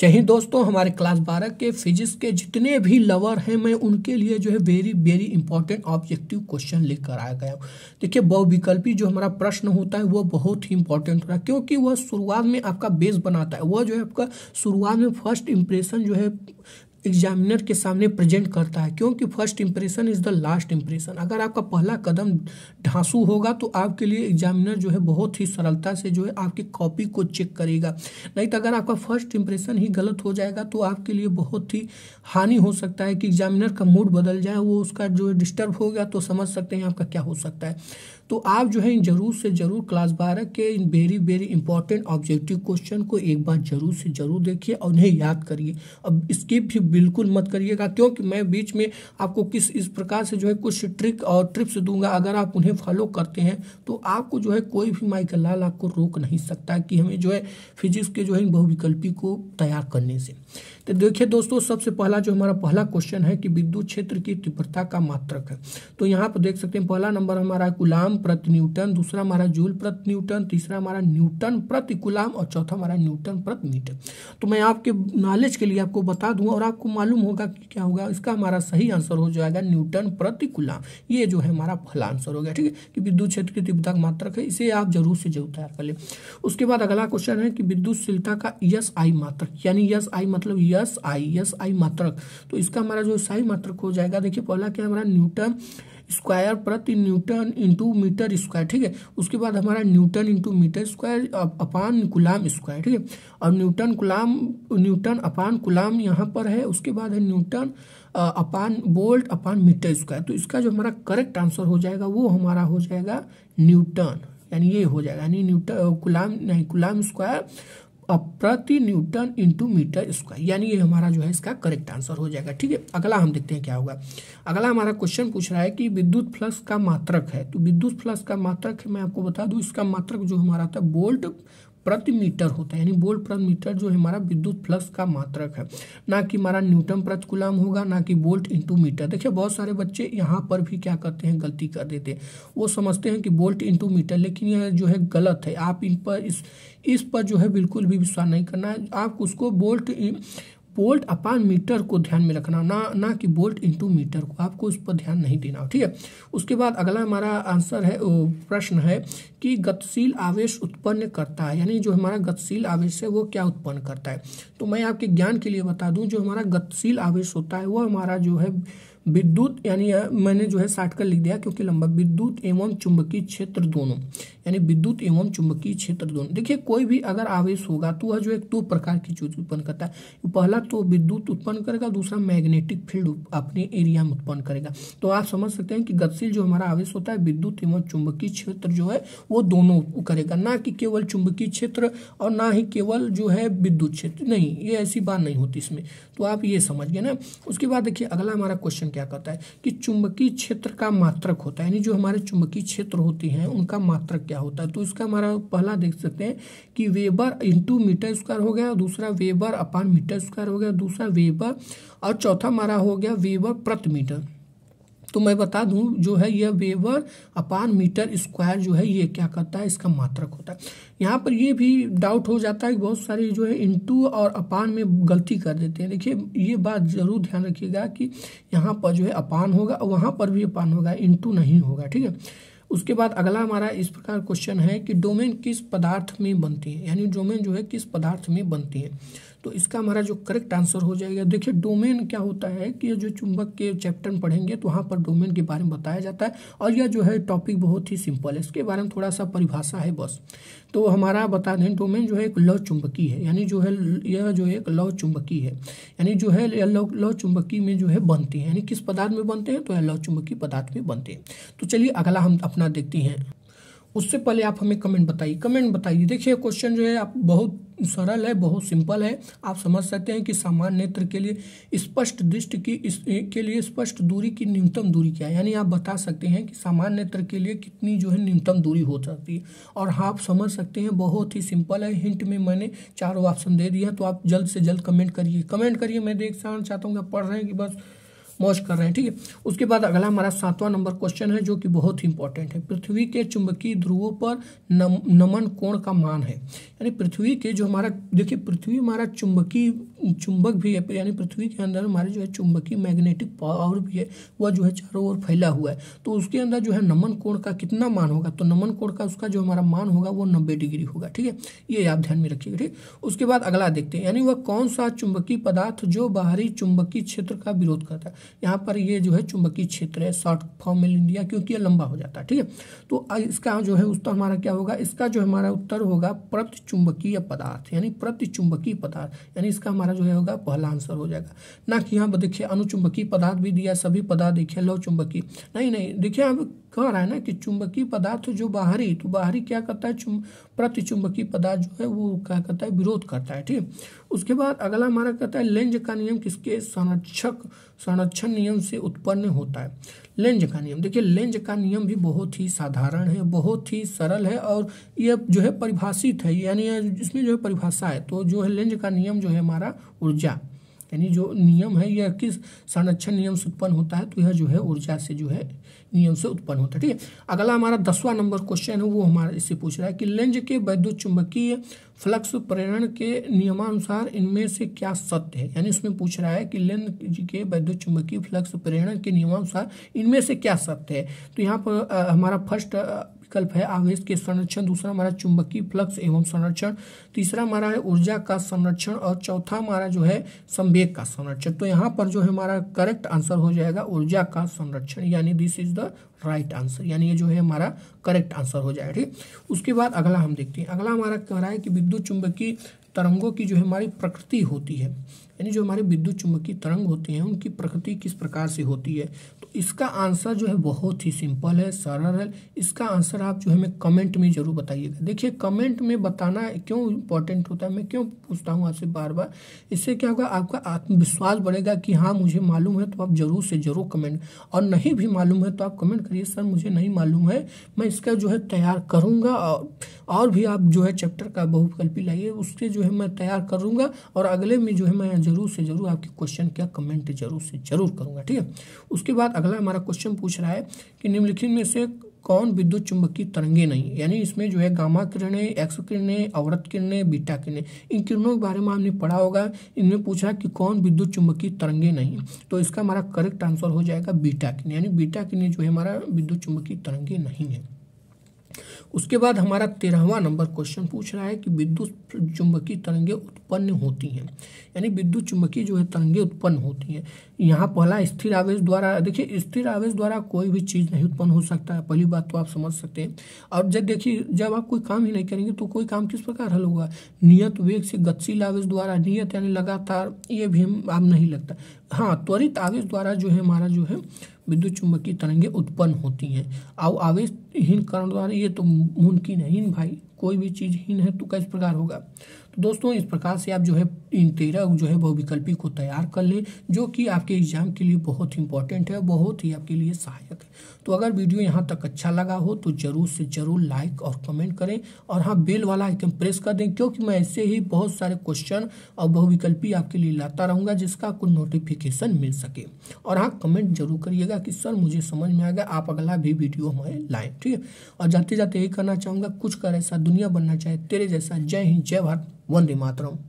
चाहिए दोस्तों हमारे क्लास बारह के फिजिक्स के जितने भी लवर हैं मैं उनके लिए जो है very very important objective question लेकर आया गया हूँ देखिए बहुविकल्पी जो हमारा प्रश्न होता है वो बहुत ही इंपॉर्टेंट होता है क्योंकि वह शुरुआत में आपका बेस बनाता है वह जो है आपका शुरुआत में फर्स्ट इंप्रेशन जो है एग्जामिनर के सामने प्रेजेंट करता है क्योंकि first impression is the last impression अगर आपका पहला कदम ढांसू होगा तो आपके लिए एग्जामिनर जो है बहुत ही सरलता से जो है आपकी कॉपी को चेक करेगा नहीं तो अगर आपका फर्स्ट इम्प्रेशन ही गलत हो जाएगा तो आपके लिए बहुत ही हानि हो सकता है कि एग्जामिनर का मूड बदल जाए वो उसका जो डिस्टर्ब हो गया तो समझ सकते हैं आपका क्या हो सकता है तो आप जो है इन जरूर से जरूर क्लास बारह के इन very very important objective question को एक बार जरूर से जरूर देखिए और उन्हें याद करिए अब स्किप भी बिल्कुल मत करिएगा क्योंकि मैं बीच में आपको किस इस प्रकार से जो है कुछ ट्रिक और ट्रिप्स दूंगा अगर आप उन्हें फॉलो करते हैं तो आपको जो है कोई भी माइकल लाल आपको रोक नहीं सकता कि हमें जो है फिजिक्स के जो है बहुविकल्पी को तैयार करने से तो देखिए दोस्तों सबसे पहला जो हमारा पहला क्वेश्चन है कि विद्युत क्षेत्र की तीव्रता का मात्रक है तो यहाँ पर देख सकते हैं पहला नंबर हमारा गुलाम प्रति न्यूटन दूसरा हमारा जूल प्रति न्यूटन तीसरा हमारा न्यूटन प्रति गुलाम और चौथा हमारा न्यूटन प्रति मीटर तो मैं आपके नॉलेज के लिए आपको बता दूँ और आपको मालूम होगा कि क्या होगा इसका हमारा सही आंसर हो जाएगा न्यूटन प्रति गुलाम ये जो है हमारा पहला आंसर हो गया ठीक है कि विद्युत क्षेत्र की तीव्रता का मात्रक है इसे आप जरूर से जरूर तैयार कर लें उसके बाद अगला क्वेश्चन है कि विद्युत शीलता का यस आई मात्रक यानी यस आई मतलब एस आई एस आई मात्रक तो इसका हमारा जो साई मात्रक हो जाएगा देखिए पहला क्या हमारा न्यूटन स्क्वायर प्रति न्यूटन इंटू मीटर स्क्वायर ठीक है उसके बाद हमारा newton into metre square upon kilogram square ठीक है और न्यूटन गुलाम न्यूटन अपान गुलाम यहाँ पर है उसके बाद है newton upon volt upon metre square तो इसका जो हमारा करेक्ट आंसर हो जाएगा वो हमारा हो जाएगा न्यूटन यानी ये हो जाएगा यानी न्यूटन गुलाम नहीं गुलाम स्क्वायर प्रति न्यूटन इंटू मीटर स्क्वायर यानी ये हमारा जो है इसका करेक्ट आंसर हो जाएगा ठीक है अगला हम देखते हैं क्या होगा अगला हमारा क्वेश्चन पूछ रहा है कि विद्युत फ्लक्स का मात्रक है तो विद्युत फ्लक्स का मात्रक मैं आपको बता दूं इसका मात्रक जो हमारा था बोल्ट प्रति मीटर होता है यानी बोल्ट प्रति मीटर जो है हमारा विद्युत फ्लक्स का मात्रक है ना कि हमारा न्यूटन प्रति गुलाम होगा ना कि बोल्ट इंटू मीटर देखिए बहुत सारे बच्चे यहाँ पर भी क्या करते हैं गलती कर देते हैं वो समझते हैं कि बोल्ट इंटू मीटर लेकिन यह जो है गलत है आप इन पर इस इस पर जो है बिल्कुल भी विश्वास नहीं करना है आप उसको बोल्ट बोल्ट अपान मीटर को ध्यान में रखना ना ना कि बोल्ट इंटू मीटर को आपको उस पर ध्यान नहीं देना ठीक है उसके बाद अगला हमारा आंसर है प्रश्न है कि गतिशील आवेश उत्पन्न करता है यानी जो हमारा गतिशील आवेश है वो क्या उत्पन्न करता है तो मैं आपके ज्ञान के लिए बता दूं जो हमारा गतिशील आवेश होता है वो हमारा जो है विद्युत यानी मैंने जो है साठ कर लिख दिया क्योंकि लंबा विद्युत एवं चुंबकीय क्षेत्र दोनों यानी विद्युत एवं चुंबकीय क्षेत्र दोनों देखिए कोई भी अगर आवेश होगा तो वह जो एक दो प्रकार की चीज उत्पन्न करता है पहला तो विद्युत उत्पन्न करेगा दूसरा मैग्नेटिक फील्ड अपने एरिया में उत्पन्न करेगा तो आप समझ सकते हैं कि गतिशील जो हमारा आवेश होता है विद्युत एवं चुंबकीय क्षेत्र जो है वो दोनों करेगा ना कि केवल चुंबकीय क्षेत्र और ना ही केवल जो है विद्युत क्षेत्र नहीं ये ऐसी बात नहीं होती इसमें तो आप ये समझ गए ना उसके बाद देखिए अगला हमारा क्वेश्चन क्या करता है कि चुंबकीय क्षेत्र का मात्रक होता है यानी जो हमारे चुंबकीय क्षेत्र होते हैं उनका मात्रक क्या क्या होता है तो इसका हमारा पहला देख सकते हैं कि वेबर इंटू मीटर स्क्वायर हो गया दूसरा वेबर अपान मीटर स्क्वायर हो गया दूसरा वेबर और चौथा हमारा हो गया वेबर प्रति मीटर तो मैं बता दूं जो है यह वेबर अपान मीटर स्क्वायर जो है ये क्या करता है इसका मात्रक होता है यहाँ पर ये भी डाउट हो जाता है कि बहुत सारे जो है इनटू और अपान में गलती कर देते हैं देखिए ये बात ज़रूर ध्यान रखिएगा कि यहाँ पर जो है अपान होगा वहाँ पर भी अपान होगा इनटू नहीं होगा ठीक है उसके बाद अगला हमारा इस प्रकार क्वेश्चन है कि डोमेन किस पदार्थ में बनती है यानी डोमेन जो है किस पदार्थ में बनती है तो इसका हमारा जो करेक्ट आंसर हो जाएगा देखिए डोमेन क्या होता है कि जो चुंबक के चैप्टर पढ़ेंगे तो वहाँ पर डोमेन के बारे में बताया जाता है और यह जो है टॉपिक बहुत ही सिंपल है इसके बारे में थोड़ा सा परिभाषा है बस तो हमारा बता दें डोमेन जो है एक लौ चुंबकी है यानी जो है यह जो है एक लौ चुंबकी है यानी जो है लौ लौ में जो है बनते हैं यानी किस पदार्थ में बनते हैं तो यह लौ चुंबकीय पदार्थ में बनते हैं तो चलिए अगला हम अपना देखते हैं उससे पहले आप हमें कमेंट बताइए कमेंट बताइए देखिए क्वेश्चन जो है आप बहुत सरल है बहुत सिंपल है आप समझ सकते हैं कि सामान्य नेत्र के लिए स्पष्ट दृष्टि की इस के लिए स्पष्ट दूरी की न्यूनतम दूरी क्या है यानी आप बता सकते हैं कि सामान्य नेत्र के लिए कितनी जो है न्यूनतम दूरी हो सकती है और हाँ आप समझ सकते हैं बहुत ही सिंपल है हिंट में मैंने चारों ऑप्शन दे दिया तो आप जल्द से जल्द कमेंट करिए कमेंट करिए मैं देख चाहता हूँ कि पढ़ रहे हैं कि बस मौज कर रहे हैं ठीक है उसके बाद अगला हमारा सातवां नंबर क्वेश्चन है जो कि बहुत ही इंपॉर्टेंट है पृथ्वी के चुंबकीय ध्रुवों पर नम, नमन कोण का मान है यानी पृथ्वी के जो हमारा देखिए पृथ्वी हमारा चुंबकीय चुंबक भी है यानी पृथ्वी के अंदर हमारे जो है चुंबकीय मैग्नेटिक पावर भी है वह जो है चारों ओर फैला हुआ है तो उसके अंदर जो है नमन कोण का कितना मान होगा तो नमन कोण का उसका जो हमारा मान होगा वो नब्बे डिग्री होगा ठीक है ये आप ध्यान में रखिएगा ठीक उसके बाद अगला देखते हैं यानी वह कौन सा चुंबकीय पदार्थ जो बाहरी चुंबकीय क्षेत्र का विरोध करता है यहाँ पर ये जो है चुंबकीय क्षेत्र है शॉर्ट फॉर्म में लिया क्योंकि यह लंबा हो जाता है ठीक है तो इसका जो है उत्तर हमारा क्या होगा इसका जो हमारा उत्तर होगा प्रति चुंबकीय पदार्थ यानी प्रति चुंबकीय पदार्थ यानी इसका हमारा जो है होगा पहला आंसर हो जाएगा ना कि यहाँ देखिए अनुचुंबकीय पदार्थ भी दिया सभी पदार्थ देखिए चुंबकीय नहीं नहीं देखिए अब कह रहा है ना कि चुंबकीय पदार्थ जो बाहरी तो बाहरी क्या करता है प्रति चुंबकीय पदार्थ जो है वो क्या करता है विरोध करता है ठीक उसके बाद अगला हमारा कहता है लेंज का नियम किसके संरक्षक संरक्षण नियम से उत्पन्न होता है लेंज का नियम देखिए लेंज का नियम भी बहुत ही साधारण है बहुत ही सरल है और ये जो है परिभाषित है यानी इसमें जो है परिभाषा है तो जो है लेंज का नियम जो है हमारा ऊर्जा यानी जो नियम है यह किस संरक्षण नियम से उत्पन्न होता है तो यह जो है ऊर्जा से जो है नियम से उत्पन्न होता है ठीक है अगला हमारा दसवां नंबर क्वेश्चन है वो हमारा इससे पूछ रहा है कि लेंज के वैद्युत चुंबकीय फ्लक्स प्रेरण के नियमानुसार इनमें से क्या सत्य है यानी इसमें पूछ रहा है कि लेंज के वैद्युत चुंबकीय फ्लक्स प्रेरण के नियमानुसार इनमें से क्या सत्य है तो यहाँ पर हमारा फर्स्ट विकल्प है आवेश के संरक्षण दूसरा हमारा चुंबकीय फ्लक्स एवं संरक्षण तीसरा हमारा है ऊर्जा का संरक्षण और चौथा हमारा जो है संवेग का संरक्षण तो यहाँ पर जो है हमारा करेक्ट आंसर हो जाएगा ऊर्जा का संरक्षण यानी this is the right answer यानी ये जो है हमारा करेक्ट आंसर हो जाएगा ठीक उसके बाद अगला हम देखते हैं अगला हमारा कह रहा है कि विद्युत चुंबकीय तरंगों की जो है हमारी प्रकृति होती है यानी जो हमारे विद्युत चुंबकीय तरंग होते हैं उनकी प्रकृति किस प्रकार से होती है तो इसका आंसर जो है बहुत ही सिंपल है सरल है इसका आंसर आप जो है हमें कमेंट में जरूर बताइएगा देखिए कमेंट में बताना क्यों इंपॉर्टेंट होता है मैं क्यों पूछता हूँ आपसे बार बार इससे क्या होगा आपका आत्मविश्वास बढ़ेगा कि हाँ मुझे मालूम है तो आप जरूर से जरूर कमेंट और नहीं भी मालूम है तो आप कमेंट करिए सर मुझे नहीं मालूम है मैं इसका जो है तैयार करूँगा और और भी आप जो है चैप्टर का बहुकल्पी लाइए उसके जो है मैं तैयार करूँगा और अगले में जो है मैं ज़रूर से ज़रूर आपके क्वेश्चन क्या कमेंट जरूर से ज़रूर करूंगा ठीक है उसके बाद अगला हमारा क्वेश्चन पूछ रहा है कि निम्नलिखित में से कौन विद्युत चुंबकीय तरंगे नहीं यानी इसमें जो है गामा किरणें एक्स किरणें अवरत किरणें बीटा किरणें इन किरणों के बारे में आपने पढ़ा होगा इनमें पूछा कि कौन विद्युत चुंबकीय तरंगे नहीं तो इसका हमारा करेक्ट आंसर हो जाएगा बीटा किरण यानी बीटा किरणें जो है हमारा विद्युत चुंबकीय तरंगे नहीं है उसके बाद हमारा तेरहवा नंबर क्वेश्चन पूछ रहा है कि विद्युत चुंबकीय तरंगे उत्पन्न होती हैं यानी विद्युत चुंबकीय जो है तरंगे उत्पन्न होती हैं यहाँ पहला स्थिर आवेश द्वारा देखिए स्थिर आवेश द्वारा कोई भी चीज़ नहीं उत्पन्न हो सकता है पहली बात तो आप समझ सकते हैं और जब देखिए जब आप कोई काम ही नहीं करेंगे तो कोई काम किस प्रकार हल होगा नियत वेग से गतिशील आवेश द्वारा नियत यानी लगातार ये भी हम आप नहीं लगता हाँ त्वरित आवेश द्वारा जो है हमारा जो है विद्युत चुंबकीय तरंगे उत्पन्न होती हैं और आवेशहीन कारण द्वारा ये तो मुमकिन है इन भाई कोई भी चीज़ हीन है तो किस प्रकार होगा तो दोस्तों इस प्रकार से आप जो है इन तेरह जो है बहुविकल्पी को तैयार कर लें जो कि आपके एग्जाम के लिए बहुत इंपॉर्टेंट है बहुत ही आपके लिए सहायक है तो अगर वीडियो यहाँ तक अच्छा लगा हो तो ज़रूर से ज़रूर लाइक और कमेंट करें और हाँ बेल वाला आइकन प्रेस कर दें क्योंकि मैं ऐसे ही बहुत सारे क्वेश्चन और बहुविकल्पी आपके लिए लाता रहूँगा जिसका आपको नोटिफिकेशन मिल सके और हाँ कमेंट जरूर करिएगा कि सर मुझे समझ में आ गया आप अगला भी वीडियो हमारे लाएँ ठीक है और जाते जाते यही करना चाहूँगा कुछ कर ऐसा दुनिया बनना चाहे तेरे जैसा जय हिंद जय भारत वंदे मातरम